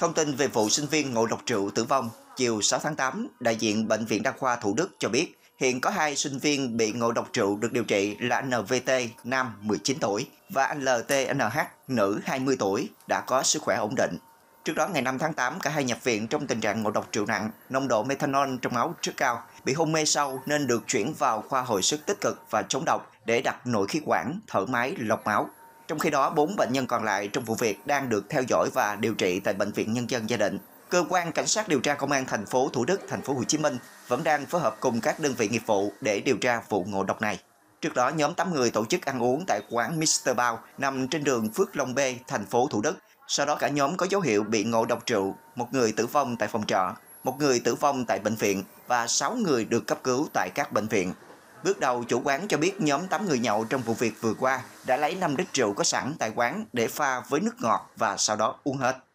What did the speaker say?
Thông tin về vụ sinh viên ngộ độc rượu tử vong chiều 6 tháng 8, đại diện Bệnh viện Đa khoa Thủ Đức cho biết hiện có hai sinh viên bị ngộ độc rượu được điều trị là NVT, nam 19 tuổi và LTNH, nữ 20 tuổi, đã có sức khỏe ổn định. Trước đó ngày 5 tháng 8, cả hai nhập viện trong tình trạng ngộ độc rượu nặng, nồng độ methanol trong máu rất cao, bị hôn mê sâu nên được chuyển vào khoa hồi sức tích cực và chống độc để đặt nội khí quản, thở máy, lọc máu. Trong khi đó, 4 bệnh nhân còn lại trong vụ việc đang được theo dõi và điều trị tại bệnh viện nhân dân gia định. Cơ quan cảnh sát điều tra công an thành phố Thủ Đức, thành phố Hồ Chí Minh vẫn đang phối hợp cùng các đơn vị nghiệp vụ để điều tra vụ ngộ độc này. Trước đó, nhóm 8 người tổ chức ăn uống tại quán Mr. Bao nằm trên đường Phước Long B, thành phố Thủ Đức. Sau đó cả nhóm có dấu hiệu bị ngộ độc rượu, một người tử vong tại phòng trọ, một người tử vong tại bệnh viện và 6 người được cấp cứu tại các bệnh viện. Bước đầu, chủ quán cho biết nhóm 8 người nhậu trong vụ việc vừa qua đã lấy 5 lít rượu có sẵn tại quán để pha với nước ngọt và sau đó uống hết.